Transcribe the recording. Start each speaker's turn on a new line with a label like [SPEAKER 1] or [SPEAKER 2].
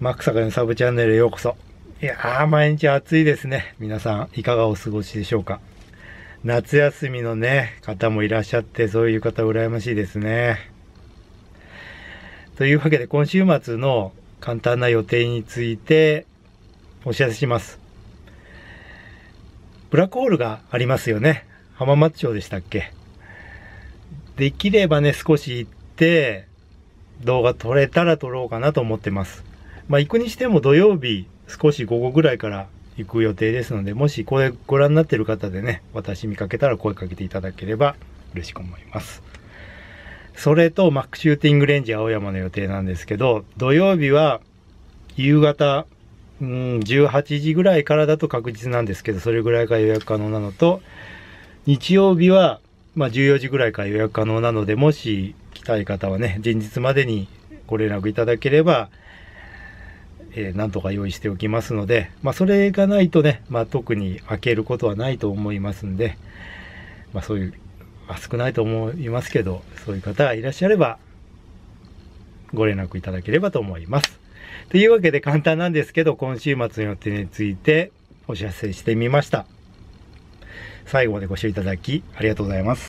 [SPEAKER 1] マックサカのサブチャンネルへようこそ。いやー、毎日暑いですね。皆さん、いかがお過ごしでしょうか。夏休みのね、方もいらっしゃって、そういう方、羨ましいですね。というわけで、今週末の簡単な予定について、お知らせします。ブラックホールがありますよね。浜松町でしたっけ。できればね、少し行って、動画撮れたら撮ろうかなと思ってます。まあ、行くにしても土曜日少し午後ぐらいから行く予定ですので、もしこれご覧になってる方でね、私見かけたら声かけていただければ嬉しく思います。それと、マックシューティングレンジ青山の予定なんですけど、土曜日は夕方、うん、18時ぐらいからだと確実なんですけど、それぐらいが予約可能なのと、日曜日は、まあ、14時ぐらいから予約可能なので、もし来たい方はね、前日までにご連絡いただければ、えー、なんとか用意しておきますので、まあ、それがないとね、まあ、特に開けることはないと思いますんで、まあ、そういう、まあ、少ないと思いますけど、そういう方がいらっしゃれば、ご連絡いただければと思います。というわけで簡単なんですけど、今週末の予定についてお知らせしてみました。最後までご視聴いただきありがとうございます。